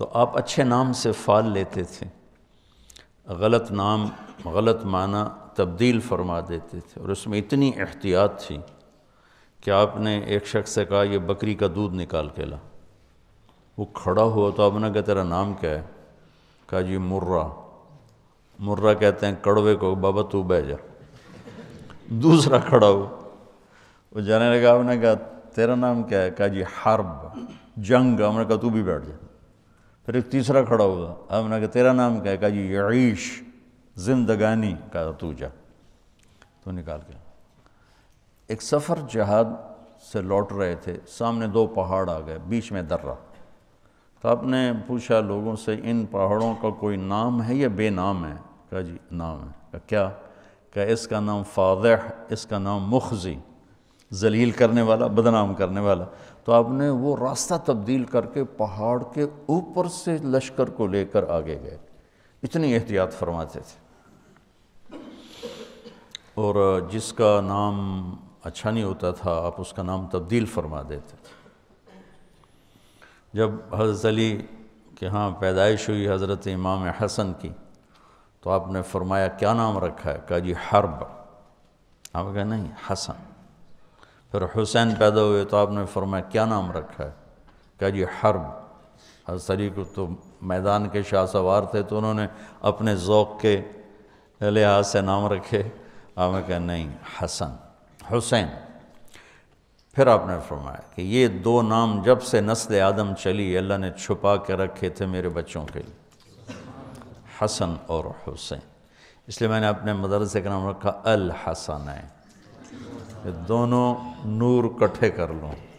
तो आप अच्छे नाम से फ़ाल लेते थे गलत नाम गलत माना तब्दील फरमा देते थे और उसमें इतनी एहतियात थी कि आपने एक शख्स से कहा यह बकरी का दूध निकाल के ला वो खड़ा हुआ तो आपने कहा तेरा नाम क्या है कहा जी मुर्रा मुर्रा कहते हैं कड़वे को बाबा तू बह जा दूसरा खड़ा हो वो जाने लगा आपने कहा तेरा नाम क्या है कहा जी हर्ब जंग हमने कहा तू भी बैठ जा फिर एक तीसरा खड़ा होगा ना कहा तेरा नाम क्या है कहा जी यश जिंदगानी का तू जा तो निकाल के एक सफ़र जहाद से लौट रहे थे सामने दो पहाड़ आ गए बीच में दर्रा तो आपने पूछा लोगों से इन पहाड़ों का कोई नाम है या बेनाम है कहा जी नाम है क्या क्या इसका नाम फ़ाद इसका नाम मुखजी जलील करने वाला बदनाम करने वाला तो आपने वो रास्ता तब्दील करके पहाड़ के ऊपर से लश्कर को लेकर आगे गए इतनी एहतियात फरमाते थे और जिसका नाम अच्छा नहीं होता था आप उसका नाम तब्दील फरमा देते थे जब हज़रत अली के यहाँ पैदाइश हुई हज़रत इमाम हसन की तो आपने फरमाया क्या नाम रखा है कहा जी हर्ब आप कहा नहीं हसन फिर हुसैन पैदा हुए तो आपने फरमाया क्या नाम रखा है क्या जी हर्ब हसरी को तो मैदान के शाह सवार थे तो उन्होंने अपने ओक़ के लिहाज से नाम रखे आपने कहा नहीं हसन हुसैन फिर आपने फरमाया कि ये दो नाम जब से नस्ल आदम चली अल्लाह ने छुपा के रखे थे मेरे बच्चों के लिए हसन और हुसैन इसलिए मैंने अपने मदरसे का नाम रखा अल हसन है दोनों नूर इकट्ठे कर लूँ